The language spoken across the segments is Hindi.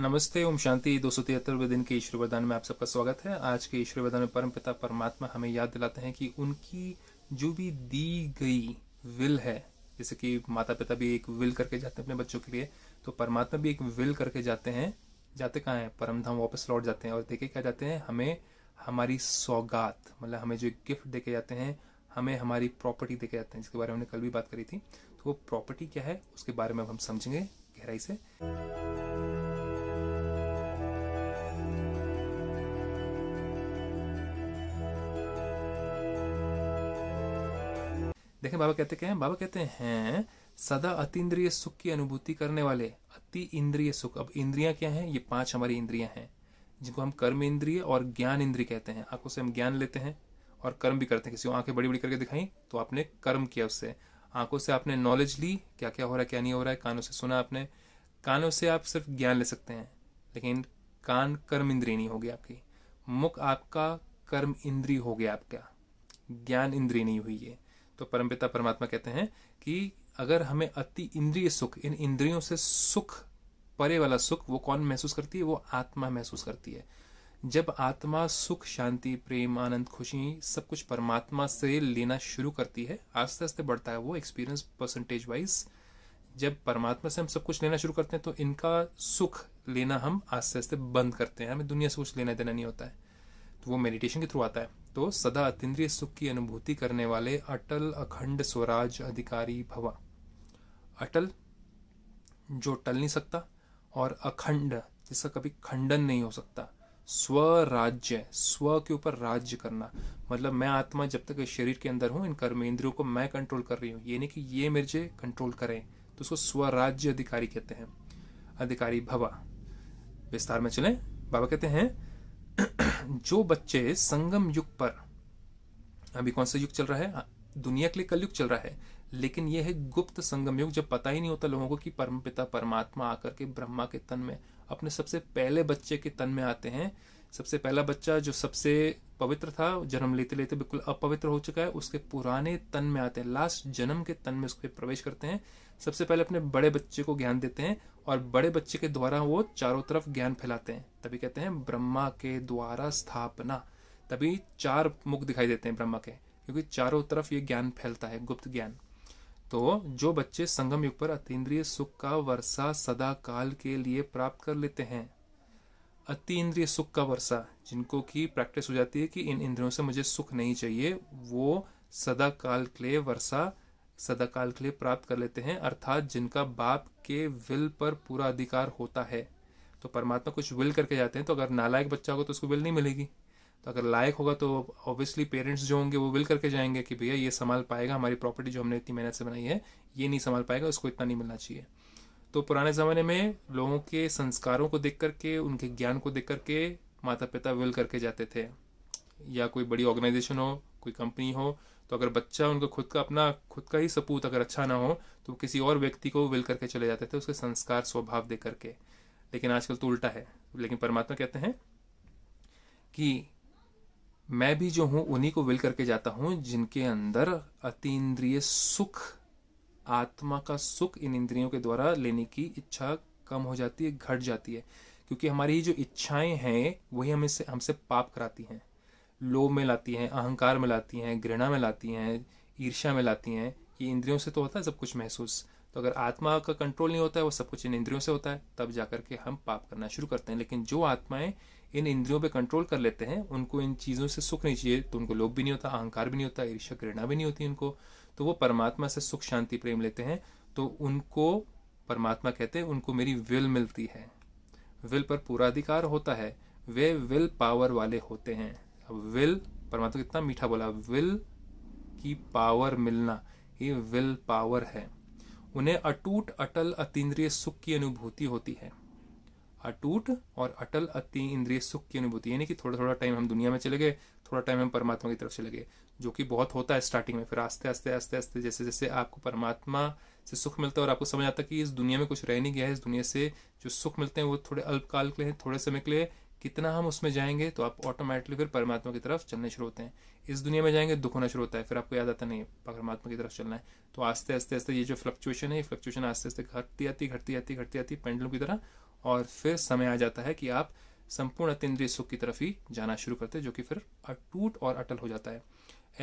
नमस्ते ओम शांति दो सौ तिहत्तरवे दिन के ईश्वर वरदान में आप सबका स्वागत है आज के ईश्वर वरदान में परम पिता परमात्मा हमें याद दिलाते हैं कि उनकी जो भी दी गई विल है जैसे कि माता पिता भी एक विल करके जाते हैं अपने बच्चों के लिए तो परमात्मा भी एक विल करके जाते हैं जाते कहाँ हैं परमधाम वापस लौट जाते हैं और देखे क्या जाते हैं हमें हमारी सौगात मतलब हमें जो गिफ्ट दे के जाते हैं हमें हमारी प्रॉपर्टी देके जाते हैं जिसके बारे में हमने कल भी बात करी थी तो वो प्रॉपर्टी क्या है उसके बारे में अब हम समझेंगे गहराई से देखें बाबा कहते क्या हैं बाबा कहते हैं सदा अतिद्रिय सुख की अनुभूति करने वाले अति इंद्रिय सुख अब इंद्रियां क्या हैं ये पांच हमारी इंद्रियां हैं जिनको हम कर्म इंद्रिय और ज्ञान इंद्रिय कहते हैं आंखों से हम ज्ञान लेते हैं और कर्म भी करते हैं किसी को आंखें बड़ी बड़ी करके दिखाई तो आपने कर्म किया उससे आंखों से आपने नॉलेज ली क्या क्या हो रहा है क्या नहीं हो रहा है कानों से सुना आपने कानों से आप सिर्फ ज्ञान ले सकते हैं लेकिन कान कर्म इंद्रिय नहीं होगी आपकी मुख आपका कर्म इंद्रिय हो गया आपका ज्ञान इंद्रिय नहीं हुई है तो परमपिता परमात्मा कहते हैं कि अगर हमें अति इंद्रिय सुख इन इंद्रियों से सुख परे वाला सुख वो कौन महसूस करती है वो आत्मा महसूस करती है जब आत्मा सुख शांति प्रेम आनंद खुशी सब कुछ परमात्मा से लेना शुरू करती है आस्ते आस्ते बढ़ता है वो एक्सपीरियंस परसेंटेज वाइज जब परमात्मा से हम सब कुछ लेना शुरू करते हैं तो इनका सुख लेना हम आस्ते आस्ते बंद करते हैं हमें दुनिया से कुछ लेना देना नहीं होता है तो वो मेडिटेशन के थ्रू आता है तो सदा अतीन्द्रिय सुख की अनुभूति करने वाले अटल अखंड स्वराज अधिकारी भवा अटल जो टल नहीं सकता और अखंड जिसका कभी खंडन नहीं हो सकता स्वराज्य स्व के ऊपर राज्य करना मतलब मैं आत्मा जब तक शरीर के अंदर हूँ इन कर्म इंद्रियों को मैं कंट्रोल कर रही हूँ ये नहीं कि ये मेरे कंट्रोल करें तो उसको स्वराज्य अधिकारी कहते हैं अधिकारी भवा विस्तार में चलें बाबा कहते हैं जो बच्चे संगम युग पर अभी कौन सा युग चल रहा है दुनिया के लिए कलयुग चल रहा है लेकिन यह है गुप्त संगम युग जब पता ही नहीं होता लोगों को कि परम पिता परमात्मा आकर के ब्रह्मा के तन में अपने सबसे पहले बच्चे के तन में आते हैं सबसे पहला बच्चा जो सबसे पवित्र था जन्म लेते लेते बिल्कुल अपवित्र हो चुका है उसके पुराने तन में आते हैं लास्ट जन्म के तन में उसके प्रवेश करते हैं सबसे पहले अपने बड़े बच्चे को ज्ञान देते हैं और बड़े बच्चे के द्वारा वो चारों तरफ ज्ञान फैलाते हैं तभी कहते हैं ब्रह्मा के द्वारा स्थापना तभी चार मुख दिखाई देते हैं ब्रह्मा के क्योंकि चारों तरफ ये ज्ञान फैलता है गुप्त ज्ञान तो जो बच्चे संगम युग पर अतीन्द्रिय सुख का वर्षा सदा काल के लिए प्राप्त कर लेते हैं अति इंद्रिय सुख का वर्षा जिनको की प्रैक्टिस हो जाती है कि इन इंद्रियों से मुझे सुख नहीं चाहिए वो सदा काल के लिए वर्षा सदा काल के लिए प्राप्त कर लेते हैं अर्थात जिनका बाप के विल पर पूरा अधिकार होता है तो परमात्मा कुछ विल करके जाते हैं तो अगर नालायक बच्चा होगा तो उसको विल नहीं मिलेगी तो अगर लायक होगा तो ऑब्वियसली पेरेंट्स जो होंगे वो विल करके जाएंगे कि भैया ये संभाल पाएगा हमारी प्रॉपर्टी जो हमने इतनी मेहनत से बनाई है ये नहीं संभाल पाएगा उसको इतना नहीं मिलना चाहिए तो पुराने ज़माने में लोगों के संस्कारों को देख करके उनके ज्ञान को देख करके माता पिता विल करके जाते थे या कोई बड़ी ऑर्गेनाइजेशन हो कोई कंपनी हो तो अगर बच्चा उनका खुद का अपना खुद का ही सपूत अगर अच्छा ना हो तो किसी और व्यक्ति को विल करके चले जाते थे उसके संस्कार स्वभाव दे करके लेकिन आजकल तो उल्टा है लेकिन परमात्मा कहते हैं कि मैं भी जो हूँ उन्हीं को विल करके जाता हूँ जिनके अंदर अतीन्द्रिय सुख आत्मा का सुख इन इंद्रियों के द्वारा लेने की इच्छा कम हो जाती है घट जाती है क्योंकि हमारी जो इच्छाएं हैं वही हमें से हमसे पाप कराती हैं लोभ में लाती हैं अहंकार में लाती हैं घृणा में लाती हैं ईर्ष्या में लाती हैं ये इंद्रियों से तो होता है सब कुछ महसूस तो अगर आत्मा का कंट्रोल नहीं होता है वो सब कुछ इन इंद्रियों से होता है तब जा के हम पाप करना शुरू करते हैं लेकिन जो आत्माएं इन इंद्रियों पे कंट्रोल कर लेते हैं उनको इन चीज़ों से सुख नहीं चाहिए तो उनको लोभ भी नहीं होता अहंकार भी नहीं होता ईर्ष्या घृणा भी नहीं होती उनको तो वो परमात्मा से सुख शांति प्रेम लेते हैं तो उनको परमात्मा कहते हैं उनको मेरी विल मिलती है विल पर पूरा अधिकार होता है वे विल पावर वाले होते हैं अब विल परमात्मा कितना मीठा बोला विल की पावर मिलना ये विल पावर है उन्हें अटूट अटल अतीन्द्रिय सुख की अनुभूति होती है अटूट और अटल अति इंद्रिय सुख की अनुभूति यानी कि थोड़ा थोड़ा टाइम हम दुनिया में चले गए थोड़ा टाइम हम परमात्मा की तरफ चले गए जो कि बहुत होता है स्टार्टिंग में फिर आस्ते आस्ते आस्ते आस्ते जैसे जैसे आपको परमात्मा से सुख मिलता है और आपको समझ आता है कि इस दुनिया में कुछ रह नहीं गया है इस दुनिया से जो सुख मिलते हैं वो थोड़े अल्पकाल के लिए थोड़े समय के लिए कितना हम उसमें जाएंगे तो आप ऑटोमेटिकली फिर परमात्मा की तरफ चलने शुरू होते हैं इस दुनिया में जाएंगे दुख होना शुरू होता है फिर आपको याद आता नहीं परमात्मा की तरफ चलना है तो आस्ते आस्ते आस्ते ये जो फ्लक्चुएशन है ये फ्लक्चुएशन आस्ते आस्ते घटती आती घटती आती घटती आती पेंडलों की तरह और फिर समय आ जाता है कि आप संपूर्ण अतिय सुख की तरफ ही जाना शुरू करते हैं जो कि फिर अटूट और अटल हो जाता है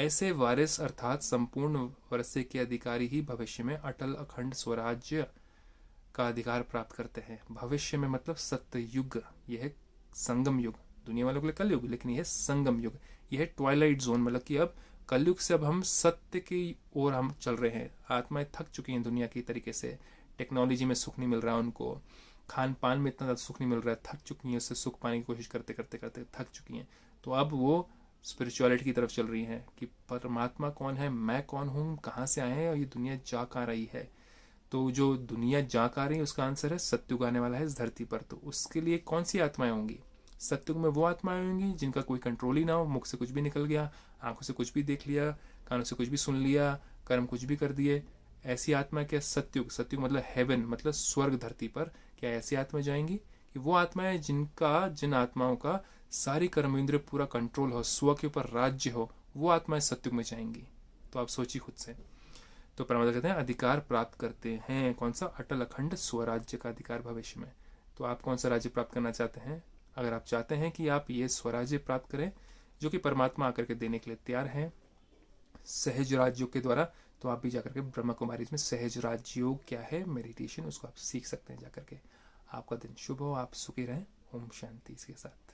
ऐसे वारिस अर्थात संपूर्ण वर्षे के अधिकारी ही भविष्य में अटल अखंड स्वराज्य का अधिकार प्राप्त करते हैं भविष्य में मतलब सत्ययुग यह है संगम युग दुनिया वालों के लिए कलयुग लेकिन यह संगम युग यह है ट्वाइलाइट जोन मतलब कि अब कलयुग से अब हम सत्य की ओर हम चल रहे हैं आत्माएं थक चुकी हैं दुनिया की तरीके से टेक्नोलॉजी में सुख नहीं मिल रहा उनको खान पान में इतना ज़्यादा सुख नहीं मिल रहा है थक चुकी हैं उससे सुख पाने की कोशिश करते करते करते थक चुकी हैं तो अब वो स्पिरिचुअलिटी की तरफ चल रही हैं कि परमात्मा कौन है मैं कौन हूँ कहाँ से आए हैं और ये दुनिया जा कहाँ रही है तो जो दुनिया जा कहाँ रही है उसका आंसर है सत्युग आने वाला है इस धरती पर तो उसके लिए कौन सी आत्माएं होंगी सत्युग में वो आत्माएं होंगी जिनका कोई कंट्रोल ही ना हो मुख से कुछ भी निकल गया आंखों से कुछ भी देख लिया कानों से कुछ भी सुन लिया कर्म कुछ भी कर दिए ऐसी आत्मा क्या सत्युग सत्युग मतलब हेवन मतलब स्वर्ग धरती पर क्या ऐसी आत्मा जाएंगी कि वो आत्माएं जिनका जिन आत्माओं का सारी कर्म इंद्र पूरा कंट्रोल हो स्व के ऊपर राज्य हो वो आत्माएं सत्युग में जाएंगी तो आप सोचिए खुद से तो परमात्मा कहते हैं अधिकार प्राप्त करते हैं कौन सा अटल अखंड स्वराज्य का अधिकार भविष्य में तो आप कौन सा राज्य प्राप्त करना चाहते हैं अगर आप चाहते हैं कि आप ये स्वराज्य प्राप्त करें जो कि परमात्मा आकर के देने के लिए तैयार है सहज राज्यों के द्वारा तो आप भी जाकर के ब्रह्म कुमारी इसमें सहज राजयोग क्या है मेडिटेशन उसको आप सीख सकते हैं जाकर के आपका दिन शुभ हो आप सुखी रहें ओम शांति इसके साथ